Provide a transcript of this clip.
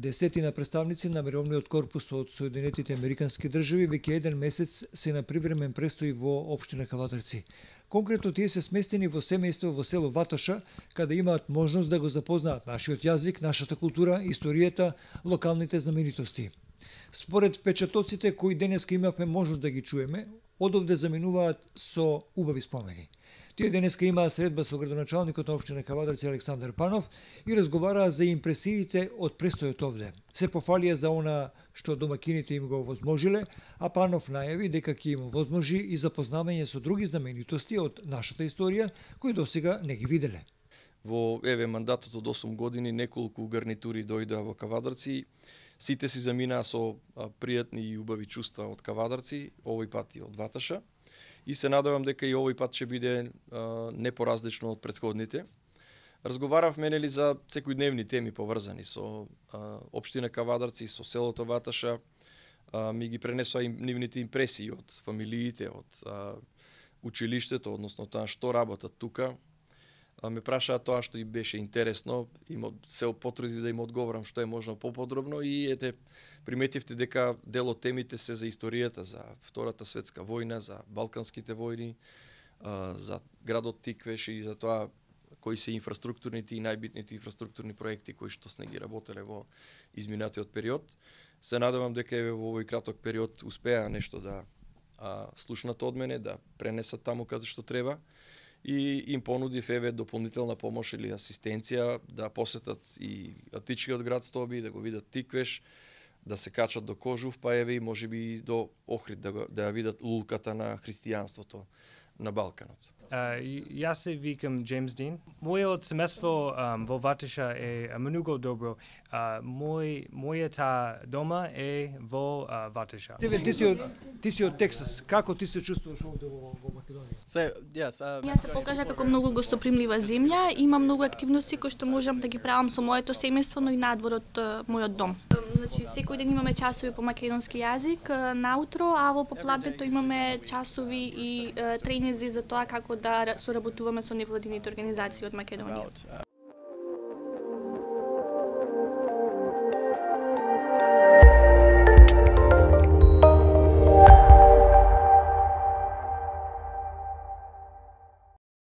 Десетина представници на Мировниот корпус од Соединетите Американски држави веќе еден месец се на привремен престој во општина Каватарци. Конкретно тие се сместени во семејство во село Ватоша, каде имаат можност да го запознаат нашиот јазик, нашата култура, историјата, локалните знаменитости. Според впечатоците кои денеска имавме можност да ги чуеме, одовде заминуваат со убави спомени – Тие денеска имаа средба со градоначалникот на општина Кавадарци Александар Панов и разговараа за импресиите од престојот овде. Се пофалија за она што домакините им го возможиле, а Панов најави дека ќе им возможи и запознавање со други знаменитости од нашата историја кои досега не ги виделе. Во еве мандатот од 8 години неколку гарнитури дојдоа во Кавадарци. Сите си заминаа со пријатни и убави чувства од Кавадарци, овој пат и од Ваташа и се надевам дека и овој пат ќе биде а, не поразлично од предходните. Разговаравме нели за секојдневни теми поврзани со а, општина Кавадарци, со селото Ваташа, а, ми ги пренесоа им, нивните импресии од фамилиите, од а, училиштето, односно тоа што работат тука, а ме прашаа тоа што и беше интересно, има се потруди да им одговорам што е можно поподробно и ете приметивте дека дел од темите се за историјата, за Втората светска војна, за Балканските војни, а, за градот Тиквеш и за тоа кои се инфраструктурните и најбитните инфраструктурни проекти кои што сме ги работеле во изминатиот период. Се надевам дека е во овој краток период успеа нешто да а, слушнат од мене, да пренесат таму каде што треба и им понудив еве дополнителна помош или асистенција да посетат и Атичкиот град Стоби, да го видат Тиквеш, да се качат до Кожув, па еве и можеби и до Охрид да, го, да ја видат лулката на христијанството на Балканот. јас се викам Джеймс Дин. Мојот семејство um, во Ватиша е многу добро. Uh, мој, мојата дома е во uh, Ватиша. Ти, си од, ти си од Тексас. Како ти се чувствуваш овде во, во Македонија? јас, а... се покажа како многу гостопримлива земја. Има многу активности кои што можам да ги правам со моето семејство, но и надвор од мојот дом. Значи, секој ден имаме часови по македонски јазик наутро, а во попладнето имаме часови и тренинзи за тоа како да соработуваме со невладините организации од Македонија.